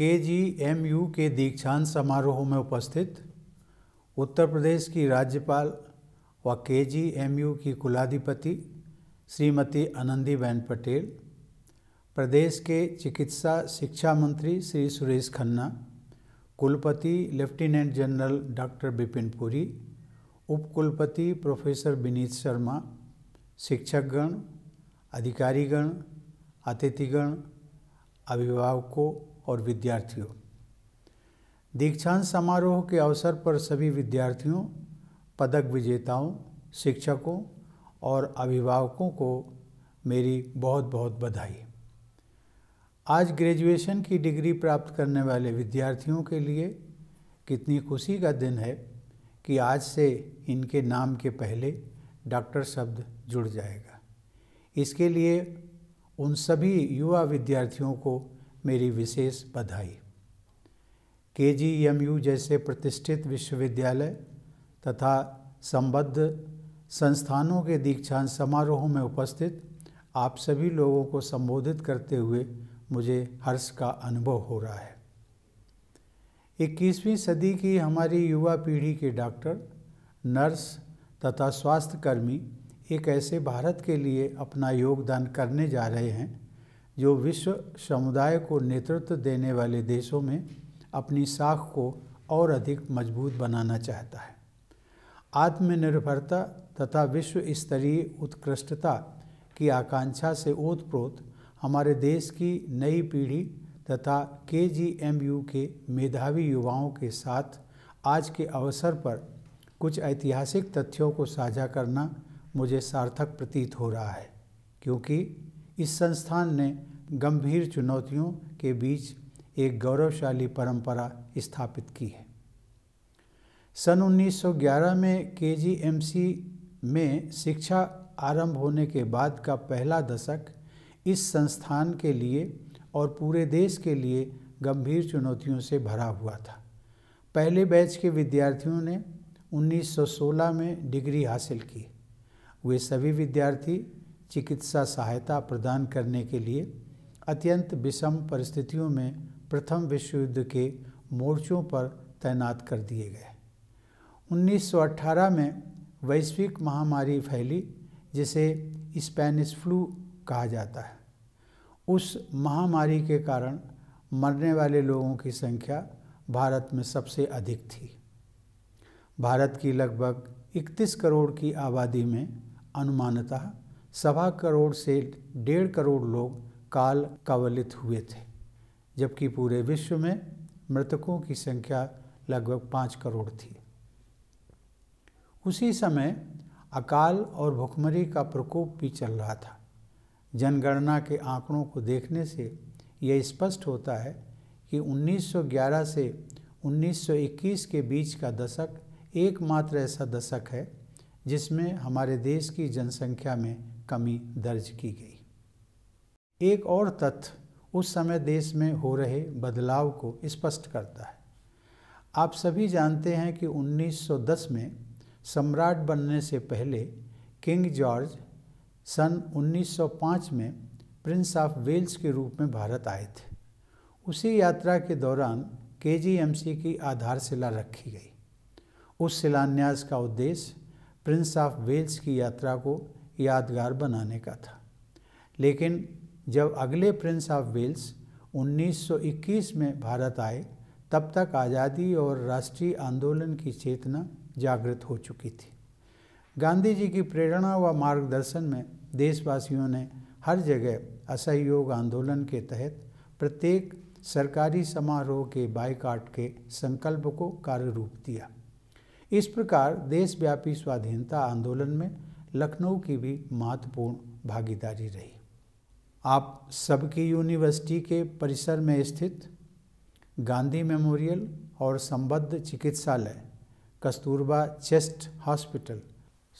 के G M you के दीक्षांत समारोह में उपस्थित उत्तर प्रदेश की राज्यपाल व के जी एम यू की कुलाधिपति श्रीमती आनंदीबेन पटेल प्रदेश के चिकित्सा शिक्षा मंत्री श्री सुरेश खन्ना कुलपति lieutenant general doctor Bipin Puri उपकुलपति प्रोफेसर विनीत शर्मा शिक्षकगण अधिकारीगण अतिथिगण अभिभावकों और विद्यार्थियों दीक्षांत समारोह के अवसर पर सभी विद्यार्थियों पदक विजेताओं शिक्षकों और अभिभावकों को मेरी बहुत बहुत बधाई आज ग्रेजुएशन की डिग्री प्राप्त करने वाले विद्यार्थियों के लिए कितनी खुशी का दिन है कि आज से इनके नाम के पहले डॉक्टर शब्द जुड़ जाएगा इसके लिए उन सभी युवा विद्यार्थियों को मेरी विशेष बधाई के जी एम यू जैसे प्रतिष्ठित विश्वविद्यालय तथा संबद्ध संस्थानों के दीक्षांत समारोह में उपस्थित आप सभी लोगों को संबोधित करते हुए मुझे हर्ष का अनुभव हो रहा है 21वीं सदी की हमारी युवा पीढ़ी के डॉक्टर नर्स तथा स्वास्थ्यकर्मी एक ऐसे भारत के लिए अपना योगदान करने जा रहे हैं जो विश्व समुदाय को नेतृत्व देने वाले देशों में अपनी साख को और अधिक मजबूत बनाना चाहता है आत्मनिर्भरता तथा विश्व स्तरीय उत्कृष्टता की आकांक्षा से ओतप्रोत हमारे देश की नई पीढ़ी तथा के जी एम यू के मेधावी युवाओं के साथ आज के अवसर पर कुछ ऐतिहासिक तथ्यों को साझा करना मुझे सार्थक प्रतीत हो रहा है क्योंकि इस संस्थान ने गंभीर चुनौतियों के बीच एक गौरवशाली परंपरा स्थापित की है सन 1911 में के में शिक्षा आरंभ होने के बाद का पहला दशक इस संस्थान के लिए और पूरे देश के लिए गंभीर चुनौतियों से भरा हुआ था पहले बैच के विद्यार्थियों ने 1916 में डिग्री हासिल की वे सभी विद्यार्थी चिकित्सा सहायता प्रदान करने के लिए अत्यंत विषम परिस्थितियों में प्रथम विश्व युद्ध के मोर्चों पर तैनात कर दिए गए 1918 में वैश्विक महामारी फैली जिसे स्पेनिश फ्लू कहा जाता है उस महामारी के कारण मरने वाले लोगों की संख्या भारत में सबसे अधिक थी भारत की लगभग 31 करोड़ की आबादी में अनुमानतः सवा करोड़ से डेढ़ करोड़ लोग काल कवलित हुए थे जबकि पूरे विश्व में मृतकों की संख्या लगभग पाँच करोड़ थी उसी समय अकाल और भुखमरी का प्रकोप भी चल रहा था जनगणना के आंकड़ों को देखने से यह स्पष्ट होता है कि 1911 से 1921 के बीच का दशक एकमात्र ऐसा दशक है जिसमें हमारे देश की जनसंख्या में कमी दर्ज की गई एक और तथ्य उस समय देश में हो रहे बदलाव को स्पष्ट करता है आप सभी जानते हैं कि 1910 में सम्राट बनने से पहले किंग जॉर्ज सन 1905 में प्रिंस ऑफ वेल्स के रूप में भारत आए थे उसी यात्रा के दौरान के की आधारशिला रखी गई उस शिलान्यास का उद्देश्य प्रिंस ऑफ वेल्स की यात्रा को यादगार बनाने का था लेकिन जब अगले प्रिंस ऑफ वेल्स 1921 में भारत आए तब तक आज़ादी और राष्ट्रीय आंदोलन की चेतना जागृत हो चुकी थी गांधी जी की प्रेरणा व मार्गदर्शन में देशवासियों ने हर जगह असहयोग आंदोलन के तहत प्रत्येक सरकारी समारोह के बायकाट के संकल्प को कार्य रूप दिया इस प्रकार देशव्यापी स्वाधीनता आंदोलन में लखनऊ की भी महत्वपूर्ण भागीदारी रही आप सबकी यूनिवर्सिटी के परिसर में स्थित गांधी मेमोरियल और संबद्ध चिकित्सालय Kasturba chest hospital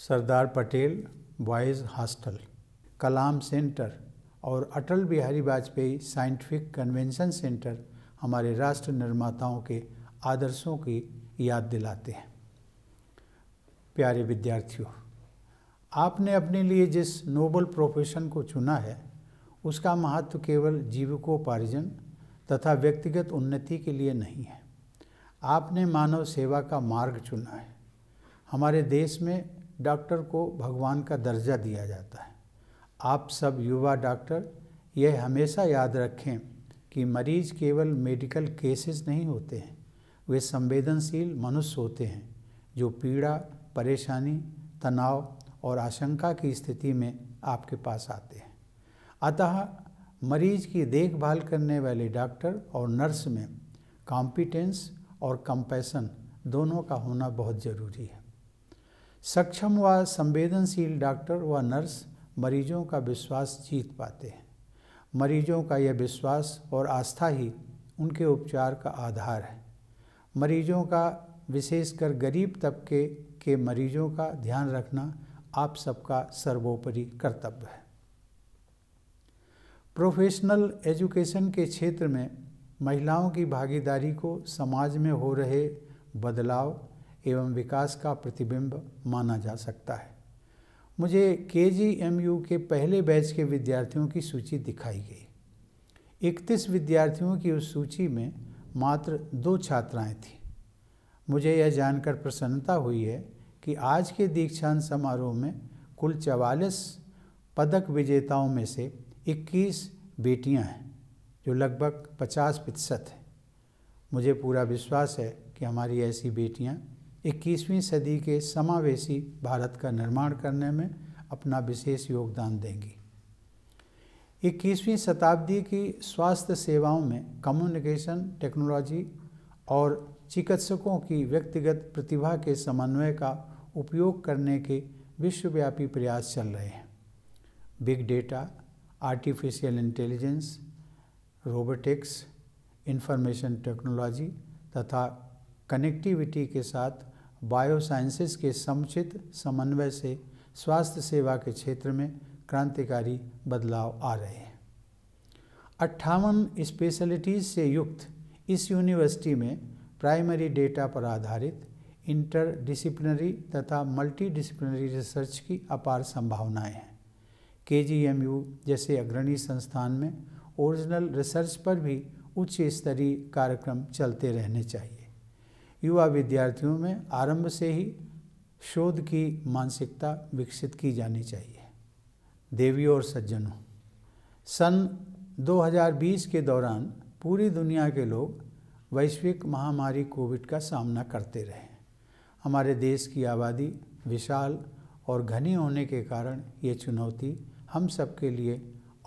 Sardar Patel boys hostel Kalam centre और Atal Bihari Vajpayee scientific convention centre हमारे राष्ट्र निर्माताओं के आदर्शों की याद दिलाते हैं प्यारे विद्यार्थियों आपने अपने लिए जिस नोबल प्रोफेशन को चुना है उसका महत्व केवल जीविकोपार्जन तथा व्यक्तिगत उन्नति के लिए नहीं है आपने मानव सेवा का मार्ग चुना है हमारे देश में डॉक्टर को भगवान का दर्जा दिया जाता है आप सब युवा डॉक्टर यह हमेशा याद रखें कि मरीज केवल मेडिकल केसेस नहीं होते हैं वे संवेदनशील मनुष्य होते हैं जो पीड़ा परेशानी तनाव और आशंका की स्थिति में आपके पास आते हैं अतः मरीज की देखभाल करने वाले डॉक्टर और नर्स में कॉम्पिटेंस और कंपैशन दोनों का होना बहुत ज़रूरी है सक्षम व संवेदनशील डॉक्टर व नर्स मरीजों का विश्वास जीत पाते हैं मरीजों का यह विश्वास और आस्था ही उनके उपचार का आधार है मरीजों का विशेषकर गरीब तबके के मरीजों का ध्यान रखना आप सबका सर्वोपरि कर्तव्य है प्रोफेशनल एजुकेशन के क्षेत्र में महिलाओं की भागीदारी को समाज में हो रहे बदलाव एवं विकास का प्रतिबिंब माना जा सकता है मुझे के जी एम यू के पहले बैच के विद्यार्थियों की सूची दिखाई गई इकतीस विद्यार्थियों की उस सूची में मात्र दो छात्राएं थीं मुझे यह जानकर प्रसन्नता हुई है कि आज के दीक्षांत समारोह में कुल चवालीस पदक विजेताओं में से 21 बेटियां हैं जो लगभग 50 प्रतिशत है मुझे पूरा विश्वास है कि हमारी ऐसी बेटियां 21वीं सदी के समावेशी भारत का निर्माण करने में अपना विशेष योगदान देंगी 21वीं शताब्दी की स्वास्थ्य सेवाओं में कम्युनिकेशन टेक्नोलॉजी और चिकित्सकों की व्यक्तिगत प्रतिभा के समन्वय का उपयोग करने के विश्वव्यापी प्रयास चल रहे हैं big data artificial intelligence robotics information technology तथा कनेक्टिविटी के साथ बायोसाइंसेस के समुचित समन्वय से स्वास्थ्य सेवा के क्षेत्र में क्रांतिकारी बदलाव आ रहे हैं अट्ठावन स्पेशलिटीज़ से युक्त इस यूनिवर्सिटी में प्राइमरी डेटा पर आधारित इंटरडिसिप्लिनरी तथा मल्टीडिसिप्लिनरी रिसर्च की अपार संभावनाएं हैं के जैसे अग्रणी संस्थान में ओरिजिनल रिसर्च पर भी उच्च स्तरीय कार्यक्रम चलते रहने चाहिए युवा विद्यार्थियों में आरंभ से ही शोध की मानसिकता विकसित की जानी चाहिए देवियों और सज्जनों सन 2020 के दौरान पूरी दुनिया के लोग वैश्विक महामारी कोविड का सामना करते रहे हमारे देश की आबादी विशाल और घनी होने के कारण ये चुनौती हम सबके लिए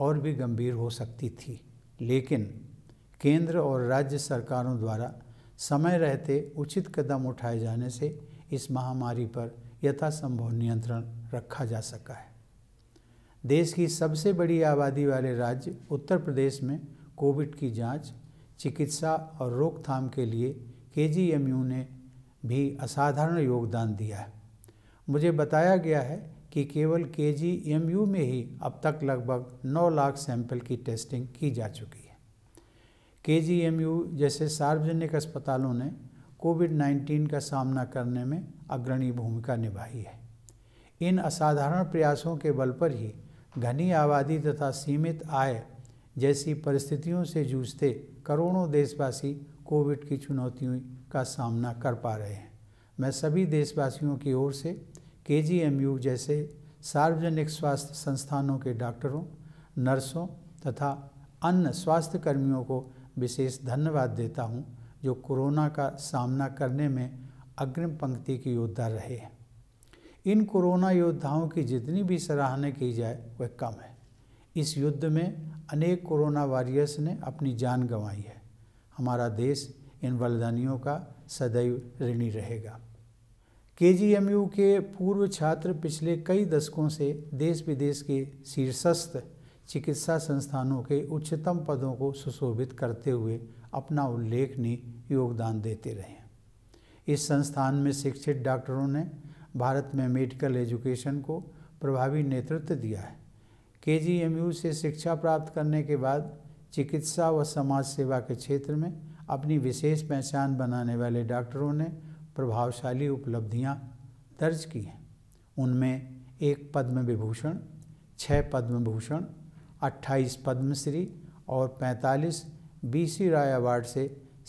और भी गंभीर हो सकती थी लेकिन केंद्र और राज्य सरकारों द्वारा समय रहते उचित कदम उठाए जाने से इस महामारी पर यथासंभव नियंत्रण रखा जा सका है देश की सबसे बड़ी आबादी वाले राज्य उत्तर प्रदेश में कोविड की जांच, चिकित्सा और रोकथाम के लिए के ने भी असाधारण योगदान दिया है मुझे बताया गया है कि केवल के जी एम यू में ही अब तक लगभग 9 लाख सैंपल की टेस्टिंग की जा चुकी है के जी एम यू जैसे सार्वजनिक अस्पतालों ने कोविड 19 का सामना करने में अग्रणी भूमिका निभाई है इन असाधारण प्रयासों के बल पर ही घनी आबादी तथा सीमित आय जैसी परिस्थितियों से जूझते करोड़ों देशवासी कोविड की चुनौतियों का सामना कर पा रहे हैं मैं सभी देशवासियों की ओर से के जैसे सार्वजनिक स्वास्थ्य संस्थानों के डॉक्टरों नर्सों तथा अन्य स्वास्थ्य कर्मियों को विशेष धन्यवाद देता हूं जो कोरोना का सामना करने में अग्रिम पंक्ति की योद्धा रहे हैं इन कोरोना योद्धाओं की जितनी भी सराहना की जाए वह कम है इस युद्ध में अनेक कोरोना वॉरियर्स ने अपनी जान गंवाई है हमारा देश इन बलिदानियों का सदैव ऋणी रहेगा के के पूर्व छात्र पिछले कई दशकों से देश विदेश के शीर्षस्थ चिकित्सा संस्थानों के उच्चतम पदों को सुशोभित करते हुए अपना उल्लेखनीय योगदान देते रहे इस संस्थान में शिक्षित डॉक्टरों ने भारत में मेडिकल एजुकेशन को प्रभावी नेतृत्व दिया है के से शिक्षा प्राप्त करने के बाद चिकित्सा व समाज सेवा के क्षेत्र में अपनी विशेष पहचान बनाने वाले डॉक्टरों ने प्रभावशाली उपलब्धियां दर्ज की हैं उनमें एक पद्म विभूषण छः पद्म भूषण अट्ठाईस पद्मश्री और पैंतालीस बीसी राय अवार्ड से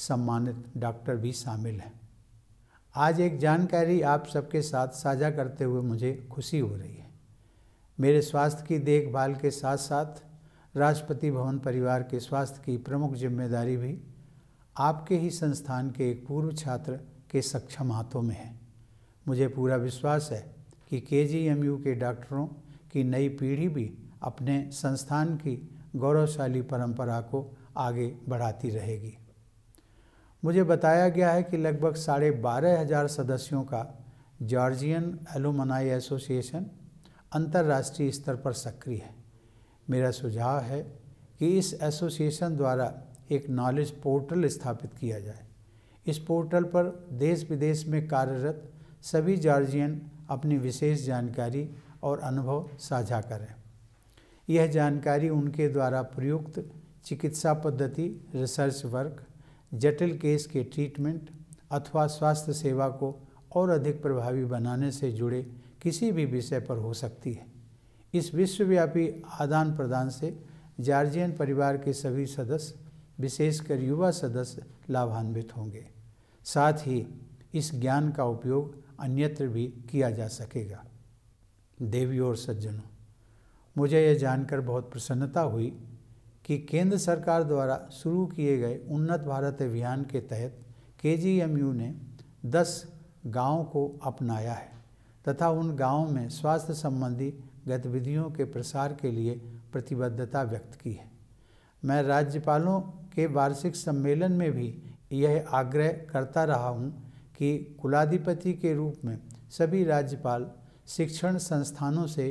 सम्मानित डॉक्टर भी शामिल हैं आज एक जानकारी आप सबके साथ साझा करते हुए मुझे खुशी हो रही है मेरे स्वास्थ्य की देखभाल के साथ साथ राष्ट्रपति भवन परिवार के स्वास्थ्य की प्रमुख जिम्मेदारी भी आपके ही संस्थान के एक पूर्व छात्र के सक्षम हाथों में है मुझे पूरा विश्वास है कि के के डॉक्टरों की नई पीढ़ी भी अपने संस्थान की गौरवशाली परंपरा को आगे बढ़ाती रहेगी मुझे बताया गया है कि लगभग साढ़े बारह हज़ार सदस्यों का जॉर्जियन एलोमनाई एसोसिएशन अंतर्राष्ट्रीय स्तर पर सक्रिय है मेरा सुझाव है कि इस एसोसिएशन द्वारा एक नॉलेज पोर्टल स्थापित किया जाए इस पोर्टल पर देश विदेश में कार्यरत सभी जॉर्जियन अपनी विशेष जानकारी और अनुभव साझा करें यह जानकारी उनके द्वारा प्रयुक्त चिकित्सा पद्धति रिसर्च वर्क जटिल केस के ट्रीटमेंट अथवा स्वास्थ्य सेवा को और अधिक प्रभावी बनाने से जुड़े किसी भी विषय पर हो सकती है इस विश्वव्यापी आदान प्रदान से जार्जियन परिवार के सभी सदस्य विशेषकर युवा सदस्य लाभान्वित होंगे साथ ही इस ज्ञान का उपयोग अन्यत्र भी किया जा सकेगा देवियों और सज्जनों मुझे यह जानकर बहुत प्रसन्नता हुई कि केंद्र सरकार द्वारा शुरू किए गए उन्नत भारत अभियान के तहत के ने दस गाँव को अपनाया है तथा उन गाँव में स्वास्थ्य संबंधी गतिविधियों के प्रसार के लिए प्रतिबद्धता व्यक्त की है मैं राज्यपालों के वार्षिक सम्मेलन में भी यह आग्रह करता रहा हूँ कि कुलाधिपति के रूप में सभी राज्यपाल शिक्षण संस्थानों से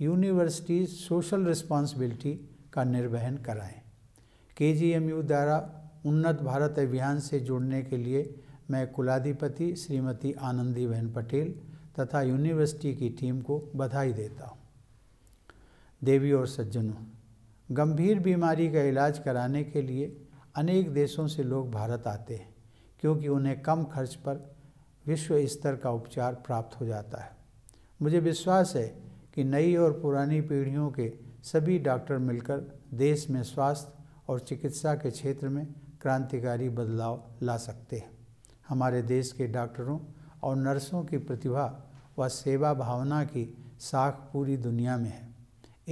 यूनिवर्सिटी सोशल रिस्पॉन्सिबिलिटी का निर्वहन कराएं। के द्वारा उन्नत भारत अभियान से जुड़ने के लिए मैं कुलाधिपति श्रीमती आनंदीबेन पटेल तथा यूनिवर्सिटी की टीम को बधाई देता हूँ देवी और सज्जनों गंभीर बीमारी का इलाज कराने के लिए अनेक देशों से लोग भारत आते हैं क्योंकि उन्हें कम खर्च पर विश्व स्तर का उपचार प्राप्त हो जाता है मुझे विश्वास है कि नई और पुरानी पीढ़ियों के सभी डॉक्टर मिलकर देश में स्वास्थ्य और चिकित्सा के क्षेत्र में क्रांतिकारी बदलाव ला सकते हैं हमारे देश के डॉक्टरों और नर्सों की प्रतिभा व सेवा भावना की साख पूरी दुनिया में है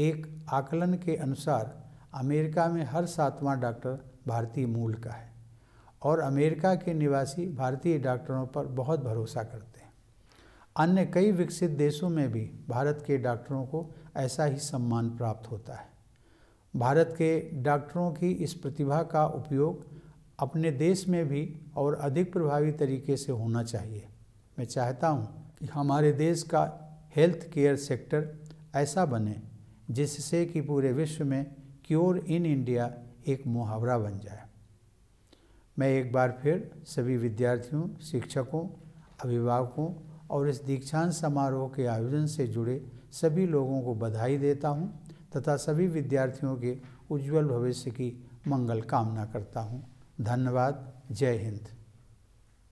एक आकलन के अनुसार अमेरिका में हर सातवां डॉक्टर भारतीय मूल का है और अमेरिका के निवासी भारतीय डॉक्टरों पर बहुत भरोसा करते हैं अन्य कई विकसित देशों में भी भारत के डॉक्टरों को ऐसा ही सम्मान प्राप्त होता है भारत के डॉक्टरों की इस प्रतिभा का उपयोग अपने देश में भी और अधिक प्रभावी तरीके से होना चाहिए मैं चाहता हूँ कि हमारे देश का हेल्थ केयर सेक्टर ऐसा बने जिससे कि पूरे विश्व में क्योर इन इंडिया एक मुहावरा बन जाए मैं एक बार फिर सभी विद्यार्थियों शिक्षकों अभिभावकों और इस दीक्षांत समारोह के आयोजन से जुड़े सभी लोगों को बधाई देता हूँ तथा सभी विद्यार्थियों के उज्जवल भविष्य की मंगल कामना करता हूँ धन्यवाद जय हिंद